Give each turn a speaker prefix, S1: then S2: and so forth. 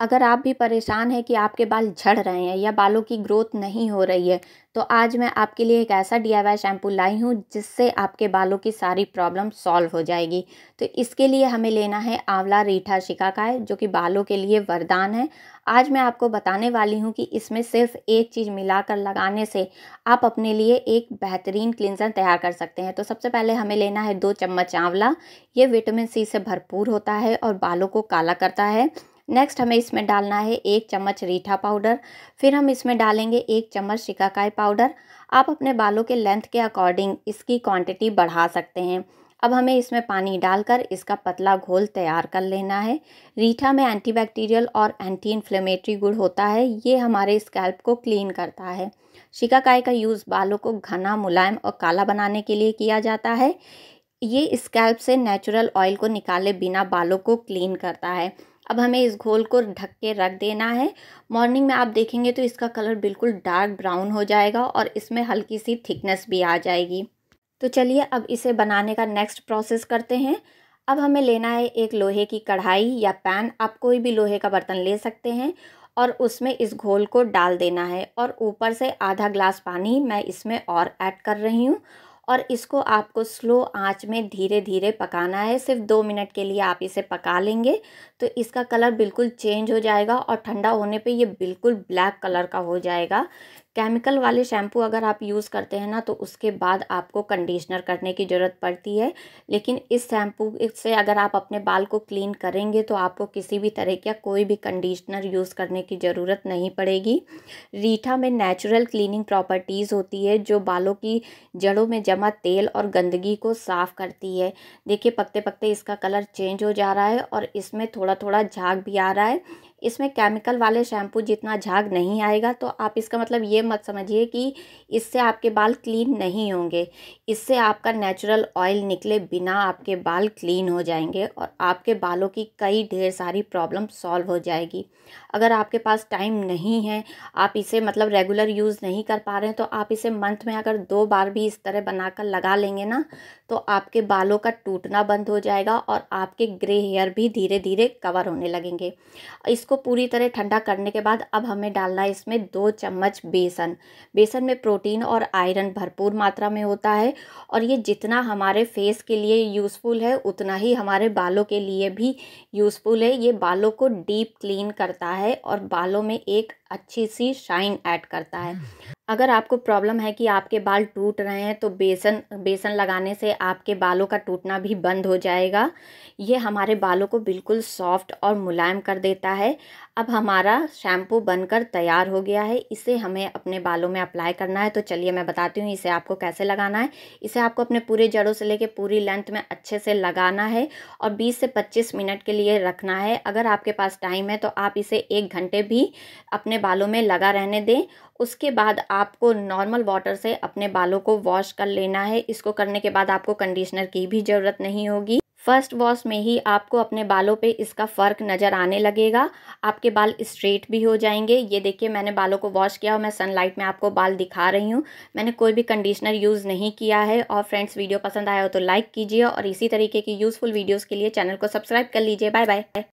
S1: अगर आप भी परेशान हैं कि आपके बाल झड़ रहे हैं या बालों की ग्रोथ नहीं हो रही है तो आज मैं आपके लिए एक ऐसा डी आई शैम्पू लाई हूँ जिससे आपके बालों की सारी प्रॉब्लम सॉल्व हो जाएगी तो इसके लिए हमें लेना है आंवला रीठा शिका है जो कि बालों के लिए वरदान है आज मैं आपको बताने वाली हूँ कि इसमें सिर्फ एक चीज़ मिलाकर लगाने से आप अपने लिए एक बेहतरीन क्लिनजर तैयार कर सकते हैं तो सबसे पहले हमें लेना है दो चम्मच आंवला ये विटामिन सी से भरपूर होता है और बालों को काला करता है नेक्स्ट हमें इसमें डालना है एक चम्मच रीठा पाउडर फिर हम इसमें डालेंगे एक चम्मच शिकाकाई पाउडर आप अपने बालों के लेंथ के अकॉर्डिंग इसकी क्वांटिटी बढ़ा सकते हैं अब हमें इसमें पानी डालकर इसका पतला घोल तैयार कर लेना है रीठा में एंटीबैक्टीरियल और एंटी इन्फ्लेमेटरी गुड़ होता है ये हमारे स्कैल्प को क्लीन करता है शिकाकाई का यूज़ बालों को घना मुलायम और काला बनाने के लिए किया जाता है ये स्कैल्प से नेचुरल ऑयल को निकाले बिना बालों को क्लीन करता है अब हमें इस घोल को ढक के रख देना है मॉर्निंग में आप देखेंगे तो इसका कलर बिल्कुल डार्क ब्राउन हो जाएगा और इसमें हल्की सी थिकनेस भी आ जाएगी तो चलिए अब इसे बनाने का नेक्स्ट प्रोसेस करते हैं अब हमें लेना है एक लोहे की कढ़ाई या पैन आप कोई भी लोहे का बर्तन ले सकते हैं और उसमें इस घोल को डाल देना है और ऊपर से आधा ग्लास पानी मैं इसमें और ऐड कर रही हूँ और इसको आपको स्लो आंच में धीरे धीरे पकाना है सिर्फ दो मिनट के लिए आप इसे पका लेंगे तो इसका कलर बिल्कुल चेंज हो जाएगा और ठंडा होने पे ये बिल्कुल ब्लैक कलर का हो जाएगा केमिकल वाले शैम्पू अगर आप यूज़ करते हैं ना तो उसके बाद आपको कंडीशनर करने की ज़रूरत पड़ती है लेकिन इस शैम्पू से अगर आप अपने बाल को क्लीन करेंगे तो आपको किसी भी तरह का कोई भी कंडीशनर यूज़ करने की ज़रूरत नहीं पड़ेगी रीठा में नेचुरल क्लीनिंग प्रॉपर्टीज़ होती है जो बालों की जड़ों में जमा तेल और गंदगी को साफ़ करती है देखिए पकते पकते इसका कलर चेंज हो जा रहा है और इसमें थोड़ा थोड़ा झाग भी आ रहा है इसमें केमिकल वाले शैम्पू जितना झाग नहीं आएगा तो आप इसका मतलब ये मत समझिए कि इससे आपके बाल क्लीन नहीं होंगे इससे आपका नेचुरल ऑयल निकले बिना आपके बाल क्लीन हो जाएंगे और आपके बालों की कई ढेर सारी प्रॉब्लम सॉल्व हो जाएगी अगर आपके पास टाइम नहीं है आप इसे मतलब रेगुलर यूज़ नहीं कर पा रहे हैं तो आप इसे मंथ में अगर दो बार भी इस तरह बनाकर लगा लेंगे ना तो आपके बालों का टूटना बंद हो जाएगा और आपके ग्रे हेयर भी धीरे धीरे कवर होने लगेंगे इसको पूरी तरह ठंडा करने के बाद अब हमें डालना है इसमें दो चम्मच बेसन बेसन में प्रोटीन और आयरन भरपूर मात्रा में होता है और ये जितना हमारे फेस के लिए यूज़फुल है उतना ही हमारे बालों के लिए भी यूज़फुल है ये बालों को डीप क्लीन करता है और बालों में एक अच्छी सी शाइन ऐड करता है हम्म। अगर आपको प्रॉब्लम है कि आपके बाल टूट रहे हैं तो बेसन बेसन लगाने से आपके बालों का टूटना भी बंद हो जाएगा ये हमारे बालों को बिल्कुल सॉफ्ट और मुलायम कर देता है अब हमारा शैम्पू बनकर तैयार हो गया है इसे हमें अपने बालों में अप्लाई करना है तो चलिए मैं बताती हूँ इसे आपको कैसे लगाना है इसे आपको अपने पूरे जड़ों से लेके पूरी लेंथ में अच्छे से लगाना है और बीस से पच्चीस मिनट के लिए रखना है अगर आपके पास टाइम है तो आप इसे एक घंटे भी अपने अपने बालों में लगा रहने दें उसके बाद आपको नॉर्मल वाटर से अपने बालों को वॉश कर लेना है इसको करने के बाद आपको कंडीशनर की भी ज़रूरत नहीं होगी फर्स्ट वॉश में ही आपको अपने बालों पे इसका फ़र्क नज़र आने लगेगा आपके बाल स्ट्रेट भी हो जाएंगे ये देखिए मैंने बालों को वॉश किया और मैं सनलाइट में आपको बाल दिखा रही हूँ मैंने कोई भी कंडीशनर यूज़ नहीं किया है और फ्रेंड्स वीडियो पसंद आया हो तो लाइक कीजिए और इसी तरीके की यूज़फुल वीडियोज़ के लिए चैनल को सब्सक्राइब कर लीजिए बाय बाय